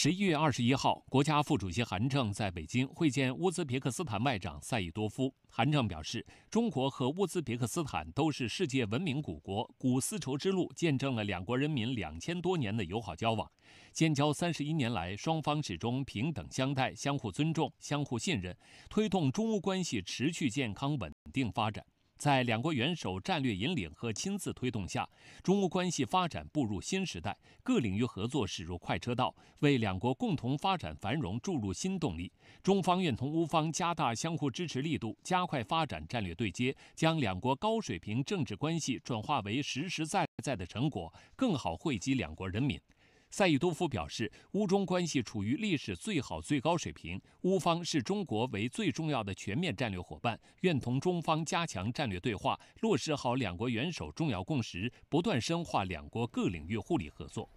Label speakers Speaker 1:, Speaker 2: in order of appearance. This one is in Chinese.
Speaker 1: 十一月二十一号，国家副主席韩正在北京会见乌兹别克斯坦外长赛义多夫。韩正表示，中国和乌兹别克斯坦都是世界文明古国，古丝绸之路见证了两国人民两千多年的友好交往。建交三十一年来，双方始终平等相待、相互尊重、相互信任，推动中乌关系持续健康稳定发展。在两国元首战略引领和亲自推动下，中乌关系发展步入新时代，各领域合作驶入快车道，为两国共同发展繁荣注入新动力。中方愿同乌方加大相互支持力度，加快发展战略对接，将两国高水平政治关系转化为实实在在的成果，更好惠及两国人民。赛义多夫表示，乌中关系处于历史最好、最高水平。乌方视中国为最重要的全面战略伙伴，愿同中方加强战略对话，落实好两国元首重要共识，不断深化两国各领域互利合作。